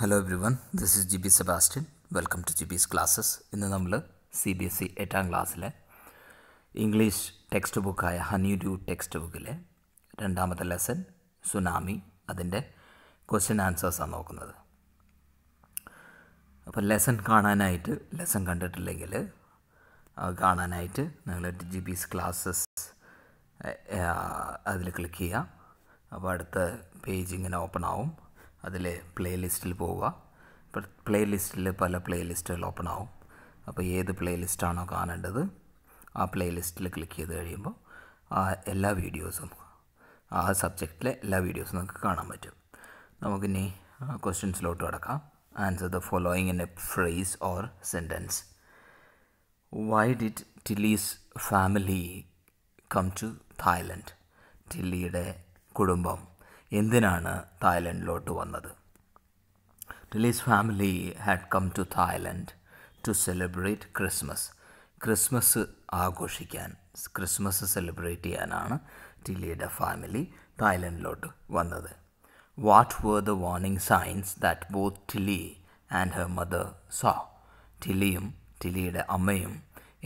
Hello everyone this is G B Sebastian welcome to G B's classes ഇന്ന് നമ്മൾ C B S E e എട്ടാം ക്ലാസ്സിലെ English text ബുക്കായ Honeydew text ബുക്കിലെ രണ്ടാമത്തെ lesson tsunami അതിൻ്റെ question ആൻസേഴ്സാണ് നോക്കുന്നത് അപ്പോൾ ലെസൺ കാണാനായിട്ട് ലെസൺ കണ്ടിട്ടില്ലെങ്കിൽ കാണാനായിട്ട് നിങ്ങൾ ജി ബിസ് ക്ലാസ്സസ് അതിൽ ക്ലിക്ക് ചെയ്യുക അപ്പോൾ അടുത്ത പേജ് ഇങ്ങനെ ഓപ്പൺ ആവും അതിലെ പ്ലേലിസ്റ്റിൽ പോവുക പ്ലേലിസ്റ്റിൽ പല പ്ലേലിസ്റ്റുകൾ ഓപ്പൺ ആവും അപ്പോൾ ഏത് പ്ലേലിസ്റ്റാണോ കാണേണ്ടത് ആ പ്ലേലിസ്റ്റിൽ ക്ലിക്ക് ചെയ്ത് കഴിയുമ്പോൾ ആ എല്ലാ വീഡിയോസും ആ സബ്ജക്റ്റിലെ എല്ലാ വീഡിയോസും നമുക്ക് കാണാൻ പറ്റും നമുക്കിനി ക്വസ്റ്റ്യൻസിലോട്ട് കിടക്കാം answer the following in a phrase or sentence why did Tilly's family come to Thailand ടില്ലിയുടെ കുടുംബം എന്തിനാണ് തായ്ലൻഡിലോട്ട് വന്നത് Tilly's family had come to Thailand to celebrate Christmas Christmas ആഘോഷിക്കാൻ ക്രിസ്മസ് സെലിബ്രേറ്റ് ചെയ്യാനാണ് ടിലിയുടെ ഫാമിലി തായ്ലൻഡിലോട്ട് വന്നത് what were the warning signs that both Tilly and her mother saw ടിലിയും ടിലിയുടെ അമ്മയും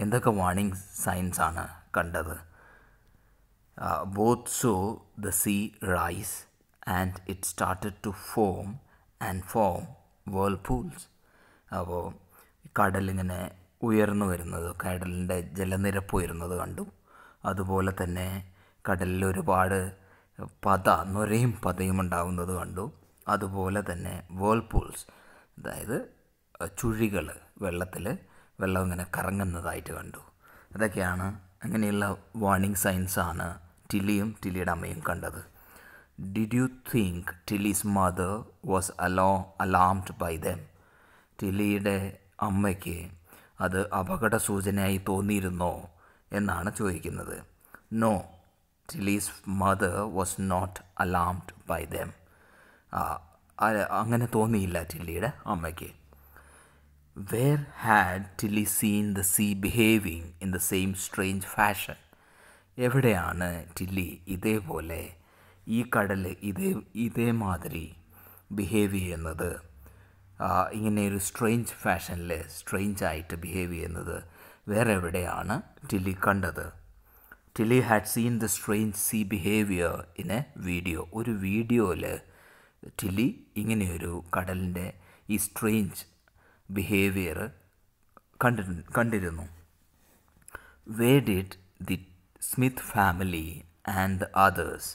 എന്തൊക്കെ വാർണിംഗ് സൈൻസാണ് കണ്ടത് both saw the sea rise and it started to form and foam whirlpools അപ്പോൾ കടലിങ്ങനെ ഉയർന്നു വരുന്നത് കടലിൻ്റെ ജലനിരപ്പ് ഉയരുന്നത് കണ്ടു അതുപോലെ തന്നെ കടലിൽ ഒരുപാട് പത നൊരയും പതയും ഉണ്ടാകുന്നത് കണ്ടു അതുപോലെ തന്നെ വേൾപൂൾസ് അതായത് ചുഴികൾ വെള്ളത്തിൽ വെള്ളം ഇങ്ങനെ കറങ്ങുന്നതായിട്ട് കണ്ടു അതൊക്കെയാണ് അങ്ങനെയുള്ള വാർണിംഗ് സൈൻസാണ് ടിലിയും ടിലിയുടെ അമ്മയും കണ്ടത് Did you think Tilly's mother was alo alarmed by them? ടില്ലിയുടെ അമ്മയ്ക്ക് അത് അപകട സൂചനയായി തോന്നിയിരുന്നോ എന്നാണ് ചോദിക്കുന്നത് no Tilly's mother was not alarmed by them അങ്ങനെ തോന്നിയില്ല ടില്ലിയുടെ അമ്മയ്ക്ക് where had Tilly seen the sea behaving in the same strange fashion എവിടെയാണ് ടില്ലി ഇതേപോലെ ഈ കടൽ ഇതേ ഇതേമാതിരി ബിഹേവ് ചെയ്യുന്നത് ഇങ്ങനെ ഒരു സ്ട്രെയിഞ്ച് ഫാഷനിൽ സ്ട്രെയിഞ്ച് ആയിട്ട് ബിഹേവ് ചെയ്യുന്നത് വേറെ എവിടെയാണ് ടിലി കണ്ടത് Tilly had seen the strange sea behaviour in a video ഒരു വീഡിയോയിൽ ടിലി ഇങ്ങനെയൊരു കടലിൻ്റെ ഈ സ്ട്രെയിഞ്ച് ബിഹേവിയർ കണ്ടി കണ്ടിരുന്നു where did the Smith family and others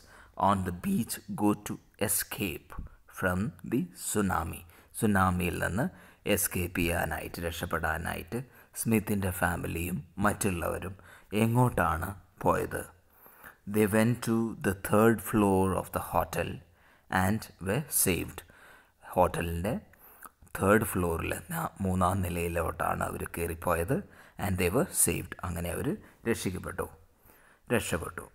on the beach go to escape from the tsunami സുനാമിയിൽ നിന്ന് എസ്കേപ്പ് ചെയ്യാനായിട്ട് രക്ഷപ്പെടാനായിട്ട് സ്മിത്തിൻ്റെ ഫാമിലിയും മറ്റുള്ളവരും എങ്ങോട്ടാണ് പോയത് they went to the third floor of the hotel and were saved ഹോട്ടലിൻ്റെ തേർഡ് ഫ്ലോറിൽ മൂന്നാം നിലയിലോട്ടാണ് അവർ കയറിപ്പോയത് ആൻഡ് ദേ വർ സേവ്ഡ് അങ്ങനെ അവർ രക്ഷിക്കപ്പെട്ടു രക്ഷപ്പെട്ടു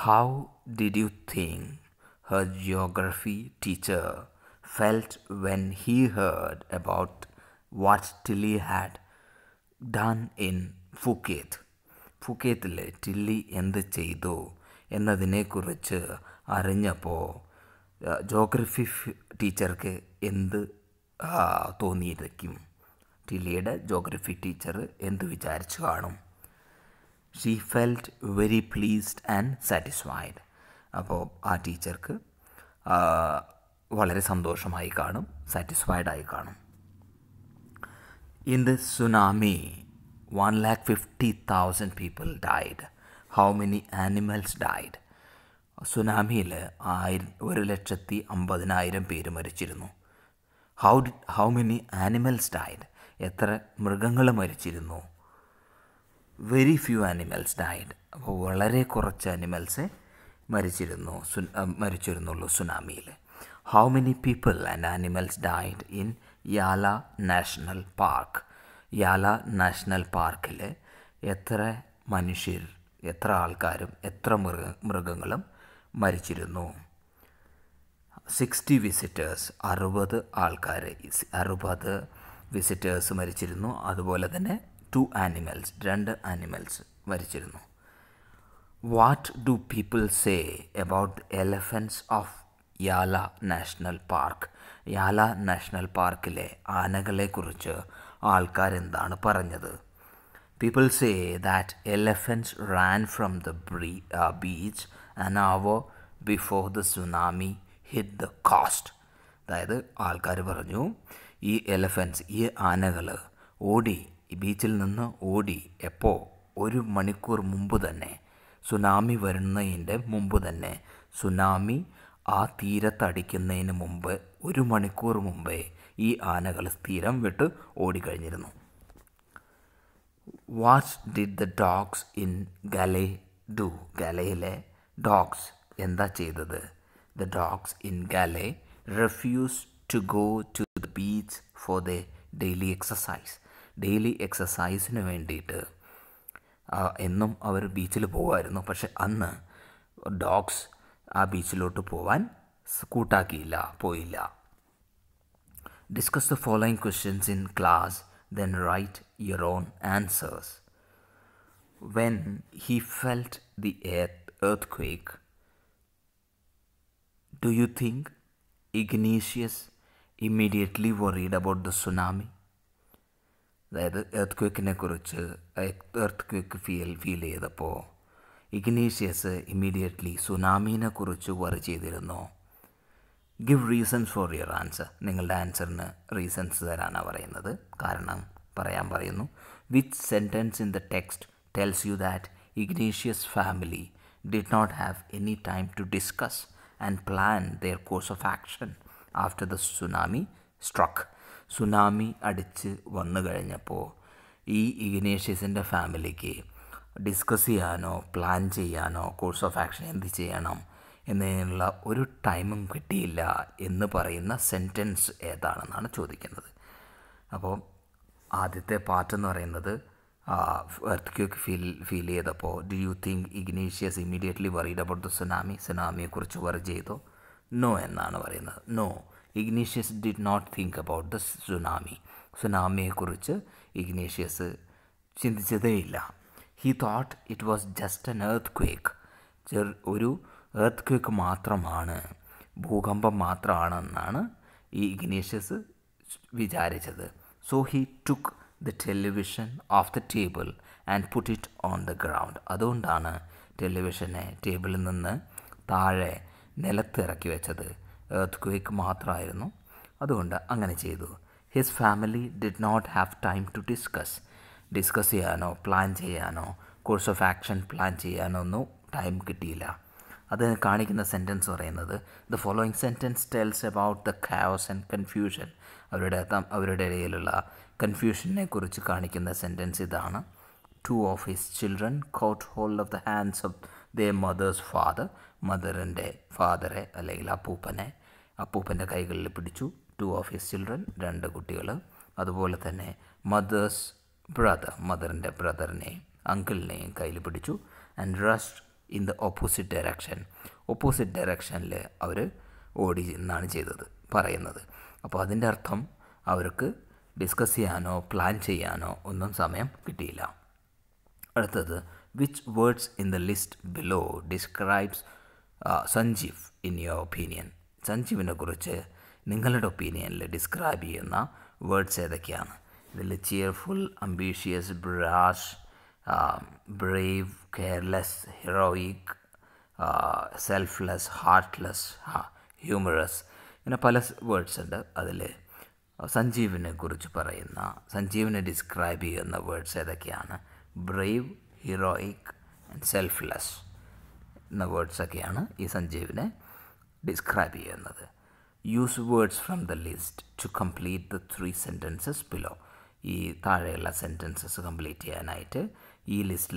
How did you think her geography teacher felt when he heard about what Tilly had done in Phuket? ഫുക്കേത്തിലെ Tilly എന്ത് ചെയ്തു എന്നതിനെക്കുറിച്ച് അറിഞ്ഞപ്പോൾ ജോഗ്രഫി ടീച്ചർക്ക് എന്ത് തോന്നിയിരിക്കും ടില്ലിയുടെ ജോഗ്രഫി ടീച്ചർ എന്ത് വിചാരിച്ചു കാണും she felt very pleased and satisfied അപ്പോൾ ആ ടീച്ചർക്ക് വളരെ സന്തോഷമായി കാണും സാറ്റിസ്ഫൈഡ് ആയി കാണും in the tsunami one lakh fifty thousand people died how many animals died സുനാമിയിൽ ആയിരം ഒരു ലക്ഷത്തി അമ്പതിനായിരം പേര് മരിച്ചിരുന്നു ഹൗ ഡി ഹൗ മെനി ആനിമൽസ് ഡൈഡ് എത്ര മൃഗങ്ങൾ മരിച്ചിരുന്നു വെരി ഫ്യൂ ആനിമൽസ് ഡൈഡ് അപ്പോൾ വളരെ കുറച്ച് ആനിമൽസേ മരിച്ചിരുന്നു സു മരിച്ചിരുന്നുള്ളൂ സുനാമിയിൽ how many people and animals died in Yala National Park Yala National പാർക്കിൽ എത്ര മനുഷ്യർ എത്ര ആൾക്കാരും എത്ര മൃഗ മൃഗങ്ങളും മരിച്ചിരുന്നു സിക്സ്റ്റി വിസിറ്റേഴ്സ് അറുപത് ആൾക്കാർ അറുപത് വിസിറ്റേഴ്സ് മരിച്ചിരുന്നു അതുപോലെ തന്നെ ടു ആനിമൽസ് രണ്ട് ആനിമൽസ് വരച്ചിരുന്നു what do people say about elephants of Yala National Park Yala National പാർക്കിലെ ആനകളെക്കുറിച്ച് ആൾക്കാരെന്താണ് പറഞ്ഞത് people say that elephants ran from the ബ്രീ beach and hour before the tsunami hit the coast അതായത് ആൾക്കാർ പറഞ്ഞു ഈ എലഫൻസ് ഈ ആനകൾ ഓടി ബീച്ചിൽ നിന്ന് ഓടി എപ്പോൾ ഒരു മണിക്കൂർ മുമ്പ് തന്നെ സുനാമി വരുന്നതിൻ്റെ മുമ്പ് തന്നെ സുനാമി ആ തീരത്തടിക്കുന്നതിന് മുമ്പ് ഒരു മണിക്കൂർ മുമ്പേ ഈ ആനകൾ സ്ഥിരം വിട്ട് ഓടിക്കഴിഞ്ഞിരുന്നു what did the dogs in Galle do ഗലയിലെ ഡോഗ്സ് എന്താ ചെയ്തത് the dogs in Galle refuse to go to the beach for the daily exercise daily എക്സസൈസിന് വേണ്ടിയിട്ട് എന്നും അവർ ബീച്ചിൽ പോകുമായിരുന്നു പക്ഷെ അന്ന് ഡോഗ്സ് ആ ബീച്ചിലോട്ട് പോവാൻ കൂട്ടാക്കിയില്ല പോയില്ല discuss the following questions in class then write your own answers when he felt the earthquake do you think Ignatius immediately worried about the tsunami? അതായത് എർത്ത് ക്വേക്കിനെ കുറിച്ച് എർത്ത് ക്വേക്ക് ഫീൽ ഫീൽ ചെയ്തപ്പോൾ Ignatius immediately സുനാമീനെ കുറിച്ച് worry ചെയ്തിരുന്നു give reasons for your answer നിങ്ങളുടെ ആൻസറിന് റീസൺസ് തരാനാണ് പറയുന്നത് കാരണം പറയാൻ പറയുന്നു which sentence in the text tells you that Ignatius family did not have any time to discuss and plan their course of action after the tsunami struck tsunami അടിച്ച് വന്നു കഴിഞ്ഞപ്പോൾ ഈ ഇഗ്നേഷ്യസിൻ്റെ ഫാമിലിക്ക് ഡിസ്കസ് ചെയ്യാനോ പ്ലാൻ ചെയ്യാനോ കോഴ്സ് ഓഫ് ആക്ഷൻ എന്ത് ചെയ്യണം എന്നതിനുള്ള ഒരു ടൈമും കിട്ടിയില്ല എന്ന് പറയുന്ന സെൻറ്റൻസ് ഏതാണെന്നാണ് ചോദിക്കുന്നത് അപ്പോൾ ആദ്യത്തെ പാർട്ട് എന്ന് പറയുന്നത് എർത്ത് ക്യൂക്ക് ഫീൽ ഫീൽ ചെയ്തപ്പോൾ do you think Ignatius immediately worried about the tsunami സുനാമിയെക്കുറിച്ച് വറി ചെയ്തോ നോ എന്നാണ് പറയുന്നത് no Ignatius did not think about the tsunami സുനാമിയെക്കുറിച്ച് ഇഗ്നീഷ്യസ് ചിന്തിച്ചതേയില്ല he thought it was just an earthquake ചെറു ഒരു earth quake മാത്രമാണ് ഭൂകമ്പം മാത്രമാണെന്നാണ് ഈ ഇഗ്നീഷ്യസ് വിചാരിച്ചത് so he took the television off the table and put it on the ground അതുകൊണ്ടാണ് ടെലിവിഷനെ ടേബിളിൽ നിന്ന് താഴെ നിലത്തിറക്കി വെച്ചത് എർത്ത് ക്വേക്ക് മാത്രമായിരുന്നു അതുകൊണ്ട് അങ്ങനെ ചെയ്തു his family did not have time to discuss discuss ചെയ്യാനോ പ്ലാൻ ചെയ്യാനോ കോഴ്സ് ഓഫ് ആക്ഷൻ പ്ലാൻ ചെയ്യാനോ ഒന്നും ടൈം കിട്ടിയില്ല അത് കാണിക്കുന്ന സെൻറ്റൻസ് പറയുന്നത് the following sentence tells about the chaos and confusion അവരുടെ അവരുടെ ഇടയിലുള്ള കൺഫ്യൂഷനെ കുറിച്ച് കാണിക്കുന്ന സെൻറ്റൻസ് ഇതാണ് two of his children caught hold of the hands of the mother's father മദറിൻ്റെ ഫാദറെ അല്ലെങ്കിൽ അപ്പൂപ്പനെ അപ്പൂപ്പൻ്റെ കൈകളിൽ പിടിച്ചു ടു ഓഫ് ഹിസ് ചിൽഡ്രൻ രണ്ട് കുട്ടികൾ അതുപോലെ തന്നെ മദേഴ്സ് ബ്രദർ മദറിൻ്റെ ബ്രദറിനെയും അങ്കിളിനെയും കയ്യിൽ പിടിച്ചു and rush in the opposite direction opposite ഡയറക്ഷനിൽ അവർ ഓടി എന്നാണ് ചെയ്തത് പറയുന്നത് അപ്പോൾ അതിൻ്റെ അർത്ഥം അവർക്ക് ഡിസ്കസ് ചെയ്യാനോ പ്ലാൻ ചെയ്യാനോ ഒന്നും സമയം കിട്ടിയില്ല അടുത്തത് which words in the list below describes Sanjeev in your opinion സഞ്ജീവിനെക്കുറിച്ച് നിങ്ങളുടെ ഒപ്പീനിയനിൽ ഡിസ്ക്രൈബ് ചെയ്യുന്ന വേർഡ്സ് ഏതൊക്കെയാണ് ഇതിൽ cheerful ambitious brash brave careless heroic selfless heartless humorous ഇങ്ങനെ പല വേർഡ്സ് ഉണ്ട് അതിൽ സഞ്ജീവിനെ കുറിച്ച് പറയുന്ന സഞ്ജീവിനെ ഡിസ്ക്രൈബ് ചെയ്യുന്ന വേർഡ്സ് ഏതൊക്കെയാണ് ബ്രേവ് ഹീറോയിക് ആൻഡ് സെൽഫ്ലെസ് എന്ന വേർഡ്സൊക്കെയാണ് ഈ സഞ്ജീവിനെ describe you another. Use words from the list to complete the three sentences below. E Tarela sentences complete an item. E list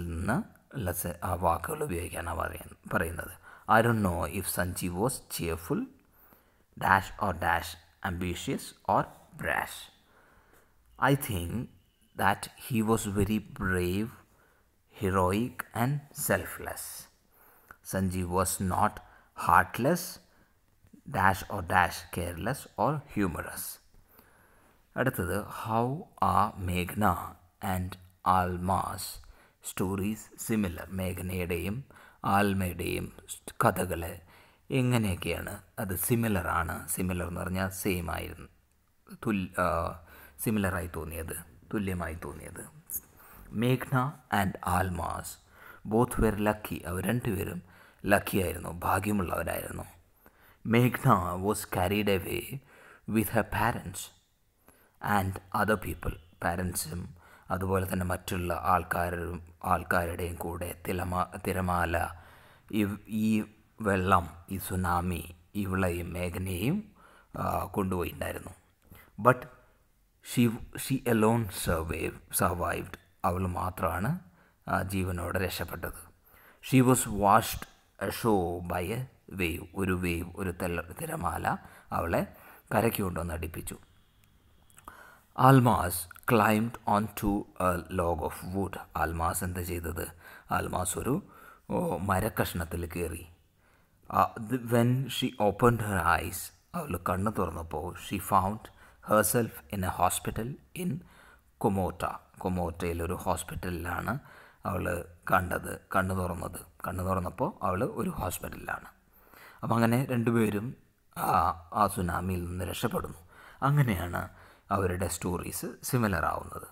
let's say a I don't know if Sanji was cheerful, dash or dash, ambitious or brash. I think that he was very brave, heroic and selfless. Sanji was not heartless. Dash or dash careless or humorous അടുത്തത് how are മേഘ്ന and Almas stories similar മേഘനയുടെയും ആൽമയുടെയും കഥകൾ എങ്ങനെയൊക്കെയാണ് അത് സിമിലറാണ് similar എന്ന് പറഞ്ഞാൽ same ആയിരുന്നു തുൽ സിമിലറായി തോന്നിയത് തുല്യമായി തോന്നിയത് മേഘ്ന and Almas both were lucky അവർ രണ്ടുപേരും ലക്കിയായിരുന്നു ഭാഗ്യമുള്ളവരായിരുന്നു Meghna was carried away with her parents and other people പാരൻസും അതുപോലെ തന്നെ മറ്റുള്ള ആൾക്കാരും ആൾക്കാരുടെയും കൂടെ തിലമ തിരമാല ഈ വെള്ളം ഈ സുനാമി ഇവളെയും മേഘനയും കൊണ്ടുപോയിട്ടുണ്ടായിരുന്നു but she she alone survive survived അവൾ മാത്രമാണ് ജീവനോടെ രക്ഷപ്പെട്ടത് she was washed ashore by a wave ഒരു വേവ് ഒരു തെല്ല തിരമാല അവളെ കരയ്ക്ക് കൊണ്ടുവന്ന് അടിപ്പിച്ചു Almas climbed on to a log of wood Almas എന്ത് ചെയ്തത് ആൽമാസ് ഒരു മരക്കഷ്ണത്തിൽ കയറി when she open her eyes അവൾ കണ്ണ് തുറന്നപ്പോൾ she found herself in a hospital in Komotta കൊമോട്ടയിലൊരു ഒരു ഹോസ്പിറ്റലിലാണ് അവൾ കണ്ടത് കണ്ണു തുറന്നത് കണ്ണു തുറന്നപ്പോൾ അവൾ ഒരു ഹോസ്പിറ്റലിലാണ് അപ്പം അങ്ങനെ രണ്ടുപേരും ആ ആ സുനാമിയിൽ നിന്ന് രക്ഷപ്പെടുന്നു അങ്ങനെയാണ് അവരുടെ സ്റ്റോറീസ് സിമിലർ ആവുന്നത്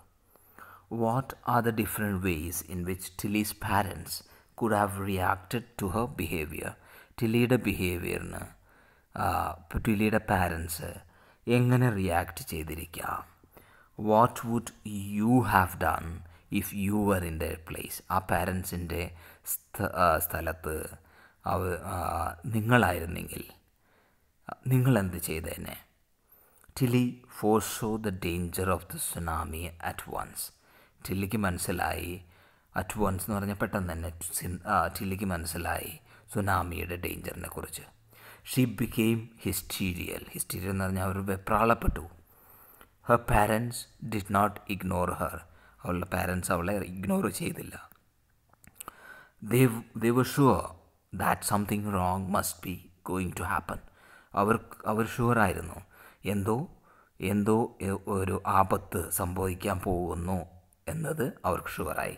what are the different ways in which Tilly's parents could have reacted to her behaviour ടിലിയുടെ ബിഹേവിയറിന് ടിലിയുടെ പാരൻസ് എങ്ങനെ റിയാക്റ്റ് ചെയ്തിരിക്കാം what would you have done if you were in the place ആ പാരൻസിൻ്റെ സ്ഥലത്ത് അവ നിങ്ങളായിരുന്നെങ്കിൽ നിങ്ങളെന്ത് ചെയ്തേനെ Tilly foresaw the danger of the tsunami at once ടില്ലിക്ക് മനസ്സിലായി അറ്റ് വൺസ് എന്ന് പറഞ്ഞാൽ പെട്ടെന്ന് തന്നെ ടില്ലിക്ക് മനസ്സിലായി സുനാമിയുടെ ഡേഞ്ചറിനെ കുറിച്ച് ഷീ ബിക്കെയിം ഹിസ്റ്റീരിയൽ ഹിസ്റ്റീരിയൽ എന്ന് പറഞ്ഞാൽ അവർ വെപ്രാളപ്പെട്ടു her parents did not ignore her അവളുടെ പാരൻസ് അവളെ ഇഗ്നോർ ചെയ്തില്ല they they sure that something wrong must be going to happen അവർ അവർ ഷുവറായിരുന്നു എന്തോ എന്തോ ഒരു ആപത്ത് സംഭവിക്കാൻ പോകുന്നു എന്നത് അവർക്ക് ഷുവറായി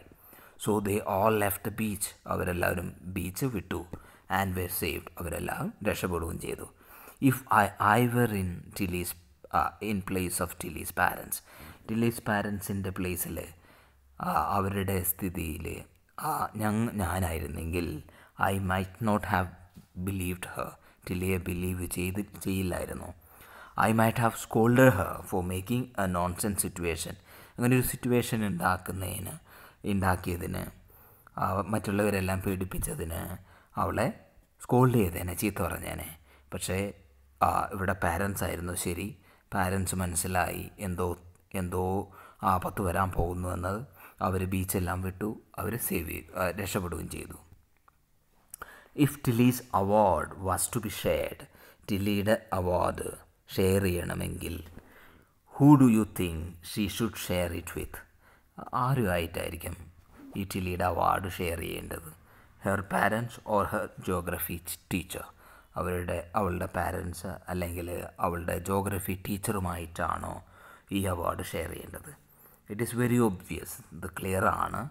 so they all left beach അവരെല്ലാവരും ബീച്ച് വിട്ടു ആൻഡ് വെർ സേഫ്ഡ് അവരെല്ലാം രക്ഷപ്പെടുകയും ചെയ്തു if I I were in Tilly's in place of Tilly's parents Tilly's പാരൻസിൻ്റെ പ്ലേസിൽ അവരുടെ സ്ഥിതിയിൽ ഞ ഞാനായിരുന്നെങ്കിൽ I might not have believed her ടിലിയെ ബിലീവ് ചെയ്ത് ചെയ്യില്ലായിരുന്നു I might have scold her for making a nonsense situation അങ്ങനെ ഒരു സിറ്റുവേഷൻ ഉണ്ടാക്കുന്നതിന് ഉണ്ടാക്കിയതിന് മറ്റുള്ളവരെല്ലാം പീഡിപ്പിച്ചതിന് അവളെ സ്കോൾഡ് ചെയ്തേനെ ചീത്ത പറഞ്ഞേനെ പക്ഷേ ഇവിടെ പാരൻസ് ആയിരുന്നു ശരി പാരൻസ് മനസ്സിലായി എന്തോ എന്തോ ആപത്ത് വരാൻ പോകുന്നു എന്നത് അവർ ബീച്ചെല്ലാം വിട്ടു അവർ സേവ് ചെയ്തു രക്ഷപ്പെടുകയും ചെയ്തു if Tilly's award was to be shared ടിലിയുടെ അവാർഡ് ഷെയർ ചെയ്യണമെങ്കിൽ who do you think she should share it with ആരുമായിട്ടായിരിക്കും ഈ ടിലിയുടെ അവാർഡ് ഷെയർ ചെയ്യേണ്ടത് her parents or her geography teacher അവരുടെ അവളുടെ പാരൻസ് അല്ലെങ്കിൽ അവളുടെ ജോഗ്രഫി ടീച്ചറുമായിട്ടാണോ ഈ അവാർഡ് ഷെയർ ചെയ്യേണ്ടത് ഇറ്റ് ഈസ് വെരി ഒബ്വിയസ് ഇത് ക്ലിയർ ആണ്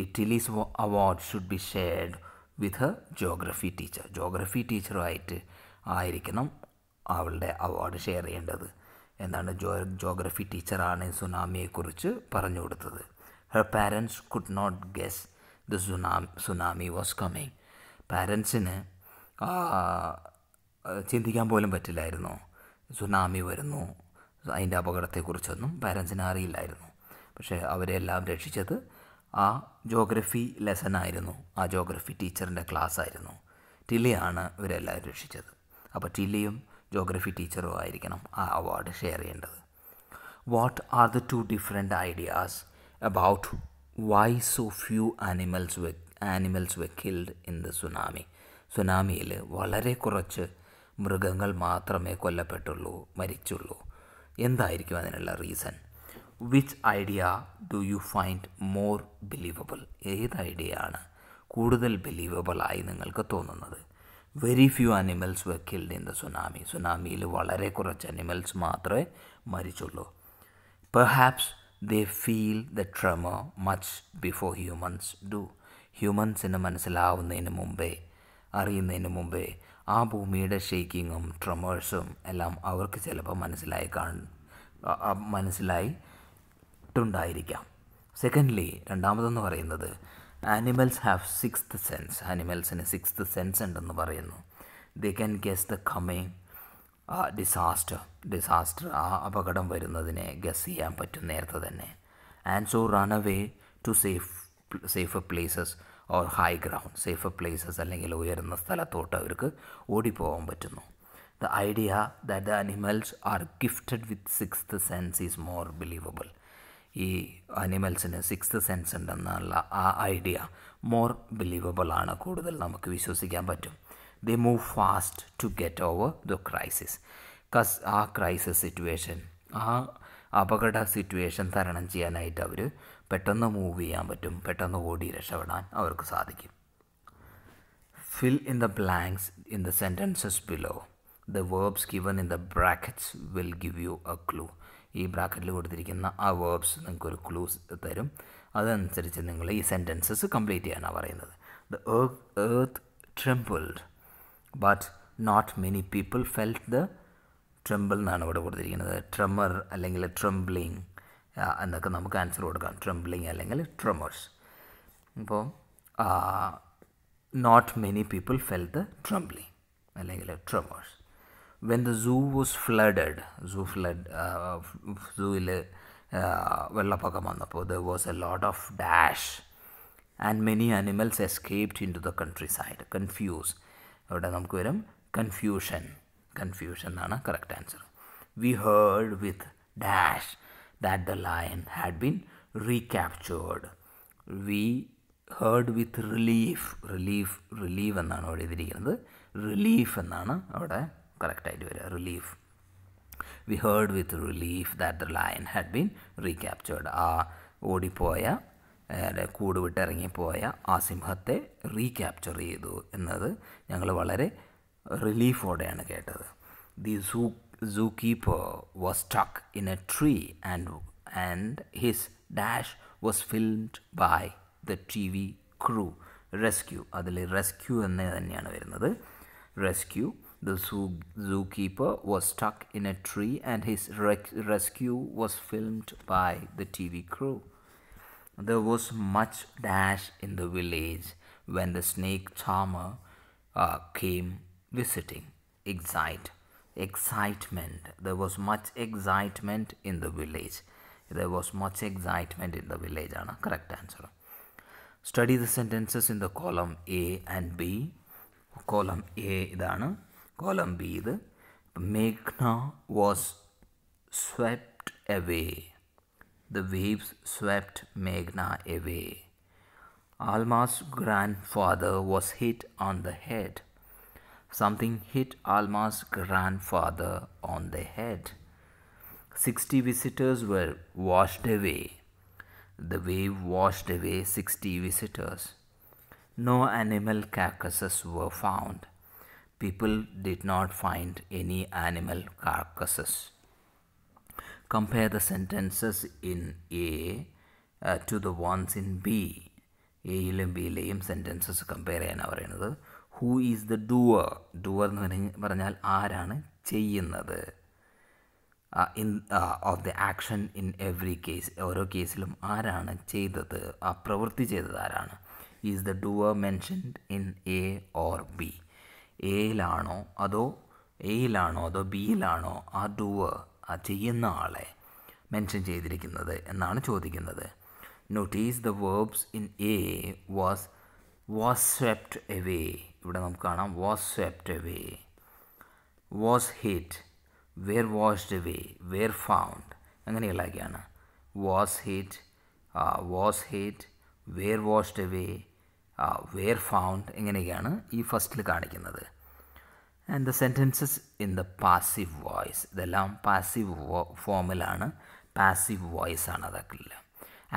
ഈ Tilly's award should be shared with geography teacher geography ടീച്ചറുമായിട്ട് ആയിരിക്കണം അവളുടെ അവാർഡ് ഷെയർ ചെയ്യേണ്ടത് എന്താണ് ജോ ജോഗ്രഫി ടീച്ചറാണ് സുനാമിയെക്കുറിച്ച് പറഞ്ഞു കൊടുത്തത് her parents could not guess the tsunami tsunami was coming പാരൻസിന് ചിന്തിക്കാൻ പോലും പറ്റില്ലായിരുന്നു സുനാമി വരുന്നു അതിൻ്റെ അപകടത്തെക്കുറിച്ചൊന്നും പാരൻസിന് അറിയില്ലായിരുന്നു പക്ഷേ അവരെല്ലാം രക്ഷിച്ചത് ആ ജോഗ്രഫി ആയിരുന്നു ആ ജോഗ്രഫി ടീച്ചറിൻ്റെ ആയിരുന്നു ടില്ലിയാണ് ഇവരെല്ലാവരും രക്ഷിച്ചത് അപ്പോൾ ടില്ലിയും ജോഗ്രഫി ടീച്ചറും ആയിരിക്കണം ആ അവാർഡ് ഷെയർ ചെയ്യേണ്ടത് what are the two different ideas about why so few animals were animals were killed in the tsunami സുനാമിയിൽ വളരെ കുറച്ച് മൃഗങ്ങൾ മാത്രമേ കൊല്ലപ്പെട്ടുള്ളൂ മരിച്ചുള്ളൂ എന്തായിരിക്കും അതിനുള്ള reason which idea do you find more believable ഏത് ഐഡിയയാണ് കൂടുതൽ ബിലീവബിൾ ആയി നിങ്ങൾക്ക് തോന്നുന്നത് very few animals were killed in the tsunami സുനാമിയിൽ വളരെ കുറച്ച് അനിമൽസ് മാത്രമേ മരിച്ചുള്ളൂ perhaps they feel the tremor much before humans do ഹ്യൂമൻസിന് മനസ്സിലാവുന്നതിന് മുമ്പേ അറിയുന്നതിന് മുമ്പേ ആ ഭൂമിയുടെ ഷേക്കിങ്ങും ട്രമേഴ്സും എല്ലാം അവർക്ക് ചിലപ്പോൾ മനസ്സിലായി കാണും മനസ്സിലായി എട്ടുണ്ടായിരിക്കാം സെക്കൻഡ്ലി രണ്ടാമതെന്ന് പറയുന്നത് ആനിമൽസ് ഹാവ് സിക്സ് സെൻസ് ആനിമൽസിന് സിക്സ് സെൻസ് ഉണ്ടെന്ന് പറയുന്നു they can guess the coming disaster disaster ആ അപകടം വരുന്നതിനെ ഗസ് ചെയ്യാൻ പറ്റും നേരത്തെ തന്നെ and so run away to safe safe places or high ground safe places അല്ലെങ്കിൽ ഉയരുന്ന സ്ഥലത്തോട്ട് അവർക്ക് ഓടിപ്പോകാൻ പറ്റുന്നു the idea that the animals are gifted with six sense is more believable ഈ അനിമൽസിന് സിക്സ് സെൻസ് ഉണ്ടെന്നുള്ള ആ ഐഡിയ മോർ ബിലീവബിൾ ആണ് കൂടുതൽ നമുക്ക് വിശ്വസിക്കാൻ പറ്റും they move fast to get over the crisis കസ് ആ ക്രൈസിസ് സിറ്റുവേഷൻ ആ അപകട സിറ്റുവേഷൻ തരണം ചെയ്യാനായിട്ട് അവർ പെട്ടെന്ന് മൂവ് ചെയ്യാൻ പറ്റും പെട്ടെന്ന് ഓടി രക്ഷപ്പെടാൻ അവർക്ക് സാധിക്കും fill in the blanks in the sentences below the verbs given in the brackets will give you a clue ഈ ബ്രാക്കറ്റിൽ കൊടുത്തിരിക്കുന്ന ആ വേർബ്സ് നിങ്ങൾക്കൊരു ക്ലൂസ് തരും അതനുസരിച്ച് നിങ്ങൾ ഈ സെൻറ്റൻസസ് കംപ്ലീറ്റ് ചെയ്യാനാണ് പറയുന്നത് the earth earth but not many people felt the tremble എന്നാണ് ഇവിടെ കൊടുത്തിരിക്കുന്നത് ട്രമർ അല്ലെങ്കിൽ ട്രംബ്ലിങ് എന്നൊക്കെ നമുക്ക് ആൻസർ കൊടുക്കാം ട്രംബ്ലിങ് അല്ലെങ്കിൽ ട്രമേഴ്സ് ഇപ്പോൾ not many people felt the trembling അല്ലെങ്കിൽ tremors when the zoo was flooded zoo flood സൂവിൽ വെള്ളപ്പൊക്കം വന്നപ്പോൾ the was a lot of dash and many animals escaped in to the countryside confuse ഇവിടെ നമുക്ക് വരും confusion confusion എന്നാണ് correct answer we heard with dash that the lion had been recaptured we heard with relief relief relief എന്നാണ് അവിടെ എഴുതിയിരിക്കുന്നത് relief എന്നാണ് അവിടെ കറക്റ്റായിട്ട് വരിക relief we heard with relief that the lion had been recaptured ആ ഓടിപ്പോയ കൂട് വിട്ടിറങ്ങിപ്പോയ ആ സിംഹത്തെ റീക്യാപ്ചർ ചെയ്തു എന്നത് ഞങ്ങൾ വളരെ റിലീഫോടെയാണ് കേട്ടത് the zoo zoo keeper was tuck in a tree and and his dash was filled by the T V crew rescue അതിൽ റെസ്ക്യൂ എന്ന് തന്നെയാണ് വരുന്നത് rescue The zoo, zookeeper was stuck in a tree and his rec- rescue was filmed by the TV crew. There was much dash in the village when the snake charmer uh, came visiting. Excite, excitement. There was much excitement in the village. There was much excitement in the village. Anna, correct answer. Study the sentences in the column A and B. Column A ഇതാണ് Colombia. B, the Meghna was swept away. The waves swept Meghna away. Alma's grandfather was hit on the head. Something hit Alma's grandfather on the head. Sixty visitors were washed away. The wave washed away sixty visitors. No animal carcasses were found. people did not find any animal carcasses. Compare the sentences in A uh, to the ones in B. A ilum B ilum sentences compare ayana parayanadu. Who is the doer? Doer nu paranjal aaraanu cheyyunnathu. Uh, in uh, of the action in every case ഓരോ കേസിലും ആരാണ് ചെയ്തത് ആ പ്രവൃത്തി ചെയ്തത് ആരാണ് is the doer mentioned in A or B എയിലാണോ അതോ എയിലാണോ അതോ ബിയിലാണോ ആ ഡൂവർ ആ ചെയ്യുന്ന ആളെ മെൻഷൻ ചെയ്തിരിക്കുന്നത് എന്നാണ് ചോദിക്കുന്നത് notice the verbs in A was was swept away ഇവിടെ നമുക്ക് കാണാം was swept away was hit were washed away were found അങ്ങനെയുള്ളതൊക്കെയാണ് was hit was hit were washed away were found ഇങ്ങനെയാണ് ഈ ഫസ്റ്റിൽ കാണിക്കുന്നത് and the sentences in the passive voice ഇതെല്ലാം passive ഫോമിലാണ് പാസീവ് വോയിസ് ആണ് ഇല്ല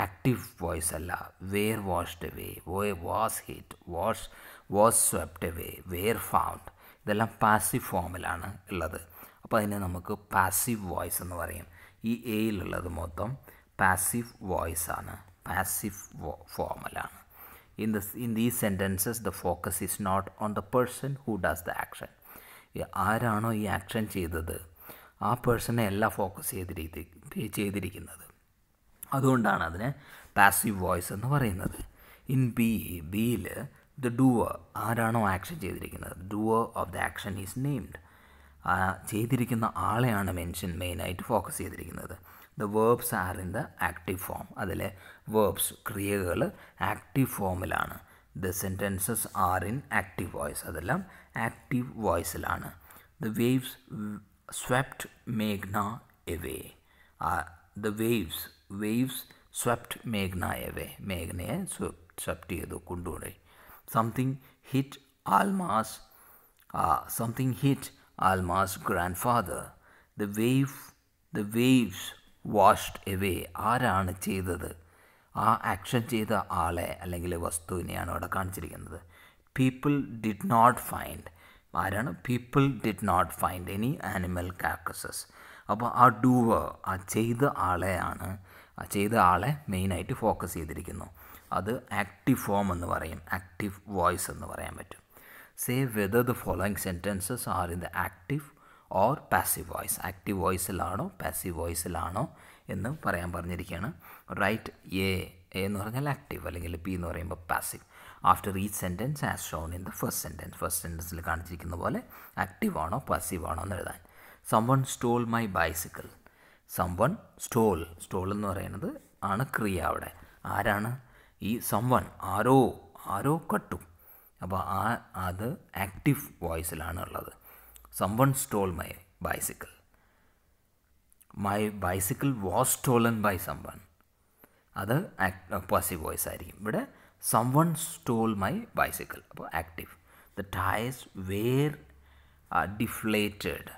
ആക്റ്റീവ് വോയിസ് അല്ല were washed away way was hit wash was swept way were found ഇതെല്ലാം പാസീവ് ഫോമിലാണ് ഉള്ളത് അപ്പോൾ അതിനെ നമുക്ക് പാസീവ് വോയിസ് എന്ന് പറയും ഈ എയിലുള്ളത് മൊത്തം പാസീവ് വോയിസ് ആണ് പാസീവ് ഫോമലാണ് in this in these sentences the focus is not on the person who does the action ആരാണോ ഈ ആക്ഷൻ ചെയ്തത് ആ പേഴ്സണെ അല്ല ഫോക്കസ് ചെയ്തിരിക്കുന്നത് ചെയ്തിരിക്കുന്നത് അതുകൊണ്ടാണ് അതിനെ പാസീവ് വോയിസ് എന്ന് പറയുന്നത് ഇൻ ബി ബിയിൽ ദ ഡൂവർ ആരാണോ ആക്ഷൻ ചെയ്തിരിക്കുന്നത് doer of the action is named ചെയ്തിരിക്കുന്ന ആളെയാണ് മെൻഷൻ മെയിനായിട്ട് ഫോക്കസ് ചെയ്തിരിക്കുന്നത് the verbs are in the active form അതിൽ verbs kriyagal active form ilana. The sentences are in active voice. Adalam active voice ilana. The waves swept Meghna away. the waves waves swept Meghna away. Meghna swept swept yedo kundore. Something hit Alma's. something hit Alma's grandfather. The wave the waves washed away. Aaraan cheedadu. ആ action ചെയ്ത ആളെ അല്ലെങ്കിൽ വസ്തുവിനെയാണ് അവിടെ കാണിച്ചിരിക്കുന്നത് people did not find ആരാണ് people did not find any animal carcasses അപ്പോൾ ആ ഡൂവർ ആ ചെയ്ത ആളെയാണ് ആ ചെയ്ത ആളെ മെയിനായിട്ട് ഫോക്കസ് ചെയ്തിരിക്കുന്നു അത് ആക്റ്റീവ് ഫോം എന്ന് പറയും ആക്റ്റീവ് വോയിസ് എന്ന് പറയാൻ പറ്റും say whether the following sentences are in the active or passive voice active വോയിസിലാണോ പാസീവ് വോയിസിലാണോ എന്ന് പറയാൻ പറഞ്ഞിരിക്കുകയാണ് റൈറ്റ് എ എ എന്ന് പറഞ്ഞാൽ ആക്റ്റീവ് അല്ലെങ്കിൽ പി എന്ന് പറയുമ്പോൾ passive after each sentence as shown in the first sentence first സെൻറ്റൻസിൽ കാണിച്ചിരിക്കുന്ന പോലെ ആക്റ്റീവ് ആണോ പാസീവ് ആണോ എന്ന് എഴുതാൻ someone stole my bicycle someone stole stole എന്ന് പറയുന്നത് ആണ് ക്രിയ അവിടെ ആരാണ് ഈ സംവൺ ആരോ ആരോ കട്ടു അപ്പോൾ ആ അത് ആക്റ്റീവ് വോയിസിലാണ് ഉള്ളത് someone stole my bicycle my bicycle was stolen by someone അത് പോസിറ്റീവ് വോയിസ് ആയിരിക്കും ഇവിടെ സംവൺ സ്റ്റോൾ മൈ ബൈസിക്കിൾ അപ്പോൾ active the tyres were deflated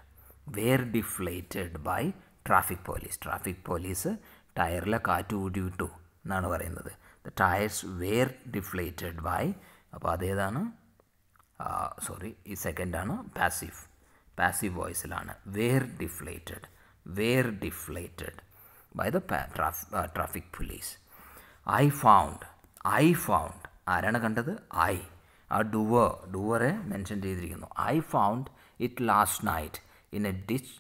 were deflated by traffic police traffic police ടയറിലെ കാറ്റ് കൂടി വിട്ടു എന്നാണ് പറയുന്നത് the tyres were deflated by അപ്പോൾ അതേതാണ് സോറി ഈ സെക്കൻഡാണ് പാസീവ് പാസീവ് വോയിസിലാണ് were deflated were deflated by the traf uh, traffic police. I found, I found, ആരാണ് കണ്ടത് ഐ ആ ഡുവർ ഡുവറെ മെൻഷൻ ചെയ്തിരിക്കുന്നു I found it last night in a ditch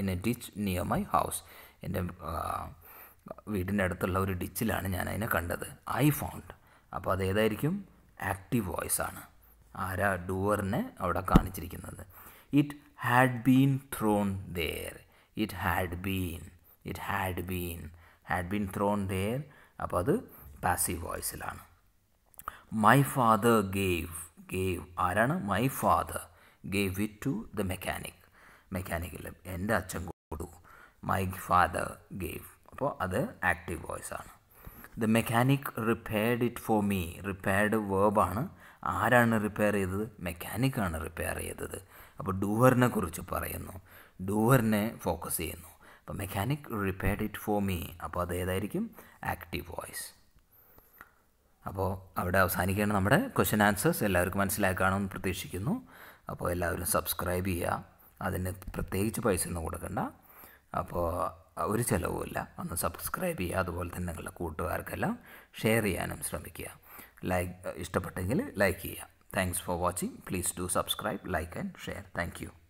in a ditch near my house എൻ്റെ വീടിൻ്റെ അടുത്തുള്ള ഒരു ഡിച്ചിലാണ് ഞാൻ അതിനെ കണ്ടത് ഐ ഫൗണ്ട് അപ്പോൾ അത് ഏതായിരിക്കും ആക്റ്റീവ് വോയിസ് ആണ് ആരാ ഡുവറിനെ അവിടെ കാണിച്ചിരിക്കുന്നത് it had been thrown there it had been it had been had been thrown there അപ്പോൾ അത് പാസീവ് വോയിസിലാണ് മൈ ഫാദർ ഗേവ് ഗേവ് ആരാണ് my father gave it to the mechanic മെക്കാനിക്കിൽ എൻ്റെ അച്ഛൻ കൊടു മൈ ഫാദർ ഗേവ് അപ്പോൾ അത് ആക്റ്റീവ് വോയിസ് ആണ് the mechanic repaired it for me repaired വേർബാണ് ആരാണ് റിപ്പയർ ചെയ്തത് മെക്കാനിക്കാണ് റിപ്പയർ ചെയ്തത് അപ്പോൾ ഡൂവറിനെ കുറിച്ച് പറയുന്നു ഡൂവറിനെ ഫോക്കസ് ചെയ്യുന്നു അപ്പോൾ mechanic repaired it for me അപ്പോൾ അത് ഏതായിരിക്കും ആക്റ്റീവ് വോയിസ് അപ്പോൾ അവിടെ അവസാനിക്കുകയാണ് നമ്മുടെ ക്വസ്റ്റ്യൻ ആൻസേഴ്സ് എല്ലാവർക്കും മനസ്സിലാക്കുകയാണെന്ന് പ്രതീക്ഷിക്കുന്നു അപ്പോൾ എല്ലാവരും സബ്സ്ക്രൈബ് ചെയ്യുക അതിന് പ്രത്യേകിച്ച് പൈസ ഒന്നും കൊടുക്കണ്ട അപ്പോൾ ഒരു ചിലവുമില്ല ഒന്ന് സബ്സ്ക്രൈബ് ചെയ്യുക അതുപോലെ തന്നെ നിങ്ങളുടെ കൂട്ടുകാർക്കെല്ലാം ഷെയർ ചെയ്യാനും ശ്രമിക്കുക ലൈക്ക് ഇഷ്ടപ്പെട്ടെങ്കിൽ ലൈക്ക് ചെയ്യുക thanks for watching please do subscribe like and share thank